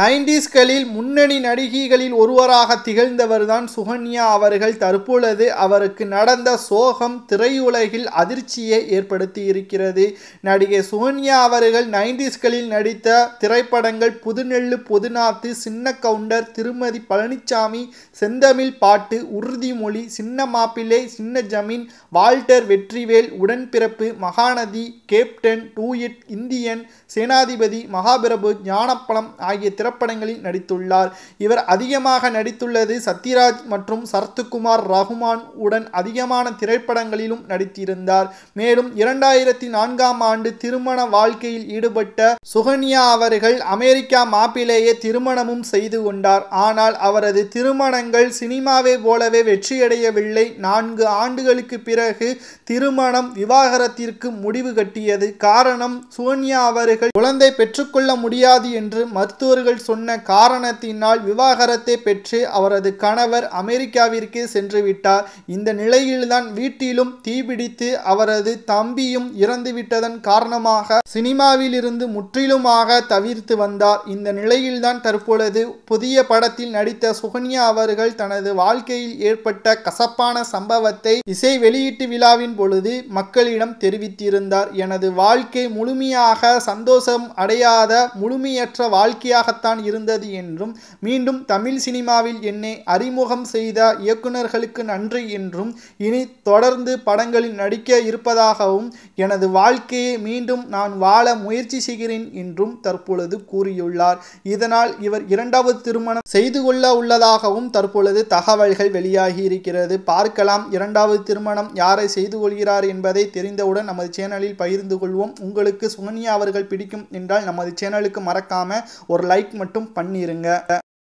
நைன்டிஸ்களில் முன்னணி நடிகைகளில் ஒருவராக திகழ்ந்தவர் தான் சுகன்யா அவர்கள் தற்பொழுது அவருக்கு நடந்த சோகம் திரையுலகில் அதிர்ச்சியை ஏற்படுத்தி இருக்கிறது நடிகை சுகன்யா அவர்கள் நைன்டிஸ்களில் நடித்த திரைப்படங்கள் புதுநெல்லு பொதுநாத்து சின்ன கவுண்டர் திருமதி பழனிசாமி செந்தமிழ் பாட்டு உறுதிமொழி சின்ன மாப்பிள்ளை சின்ன ஜமீன் Walter Vetrivel Udanpirappu Mahanadhi captain do it Indian Senathipathi Mahaprabhu ஞானப்பழம் ஆகிய திரை திரைப்படங்களில் நடித்துள்ளார் இவர் அதிகமாக நடித்துள்ளது சத்யராஜ் மற்றும் சரத்குமார் ரகுமான் உடன் அதிகமான திரைப்படங்களிலும் நடித்திருந்தார் மேலும் இரண்டாயிரத்தி நான்காம் ஆண்டு திருமண வாழ்க்கையில் ஈடுபட்ட சுகன்யா அவர்கள் அமெரிக்கா மாப்பிலேயே திருமணமும் செய்து கொண்டார் ஆனால் அவரது திருமணங்கள் சினிமாவை போலவே வெற்றியடையவில்லை நான்கு ஆண்டுகளுக்கு பிறகு திருமணம் விவாகரத்திற்கு முடிவு கட்டியது காரணம் சுகன்யா அவர்கள் குழந்தை பெற்றுக்கொள்ள முடியாது என்று மருத்துவர்கள் சொன்ன காரணத்தினால் விவாகரத்தை பெற்று அவரது கணவர் அமெரிக்காவிற்கு சென்றுவிட்டார் இந்த நிலையில்தான் வீட்டிலும் தீபிடித்து அவரது தம்பியும் இறந்துவிட்டதன் காரணமாக சினிமாவிலிருந்து முற்றிலுமாக தவிர்த்து வந்தார் இந்த நிலையில்தான் தற்பொழுது புதிய படத்தில் நடித்த சுகன்யா அவர்கள் தனது வாழ்க்கையில் ஏற்பட்ட கசப்பான சம்பவத்தை இசை வெளியீட்டு விழாவின் பொழுது மக்களிடம் தெரிவித்திருந்தார் எனது வாழ்க்கை முழுமையாக சந்தோஷம் அடையாத முழுமையற்ற வாழ்க்கையாக நன்றாகத்தான் இருந்தது என்றும் மீண்டும் தமிழ் சினிமாவில் என்னை அறிமுகம் செய்த இயக்குநர்களுக்கு நன்றி என்றும் இனி தொடர்ந்து படங்களில் நடிக்க இருப்பதாகவும் எனது வாழ்க்கையை மீண்டும் நான் வாழ முயற்சி செய்கிறேன் என்றும் தற்பொழுது கூறியுள்ளார் இதனால் இவர் இரண்டாவது திருமணம் செய்து கொள்ள உள்ளதாகவும் தற்பொழுது தகவல்கள் வெளியாகி இருக்கிறது பார்க்கலாம் இரண்டாவது திருமணம் யாரை செய்து கொள்கிறார் என்பதை தெரிந்தவுடன் நமது சேனலில் பகிர்ந்து கொள்வோம் உங்களுக்கு சுகன்யா அவர்கள் பிடிக்கும் என்றால் நமது சேனலுக்கு மறக்காம ஒரு லைக் லைக் மட்டும் பண்ணிடுங்க